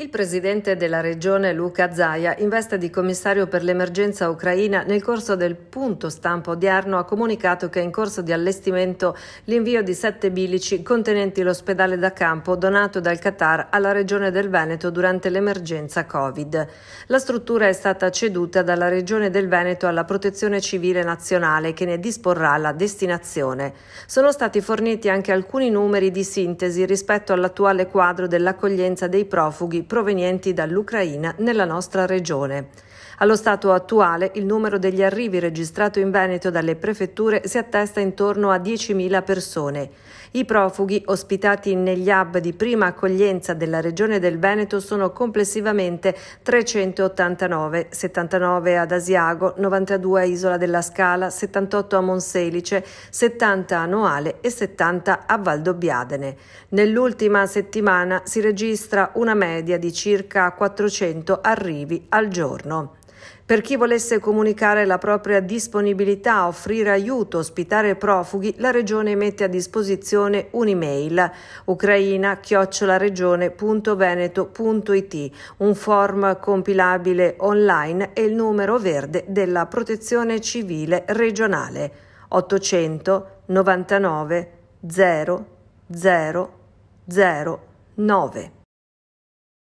Il presidente della regione Luca Zaia, in veste di commissario per l'emergenza ucraina, nel corso del punto stampo odierno ha comunicato che è in corso di allestimento l'invio di sette bilici contenenti l'ospedale da campo donato dal Qatar alla regione del Veneto durante l'emergenza Covid. La struttura è stata ceduta dalla regione del Veneto alla Protezione Civile Nazionale che ne disporrà la destinazione. Sono stati forniti anche alcuni numeri di sintesi rispetto all'attuale quadro dell'accoglienza dei profughi provenienti dall'Ucraina nella nostra regione. Allo stato attuale il numero degli arrivi registrato in Veneto dalle prefetture si attesta intorno a 10.000 persone. I profughi ospitati negli hub di prima accoglienza della regione del Veneto sono complessivamente 389, 79 ad Asiago, 92 a Isola della Scala, 78 a Monselice, 70 a Noale e 70 a Valdobbiadene. Nell'ultima settimana si registra una media di circa 400 arrivi al giorno. Per chi volesse comunicare la propria disponibilità, offrire aiuto, ospitare profughi, la Regione mette a disposizione un'email ucraina-regione.veneto.it, un form compilabile online e il numero verde della Protezione Civile regionale 899 0009.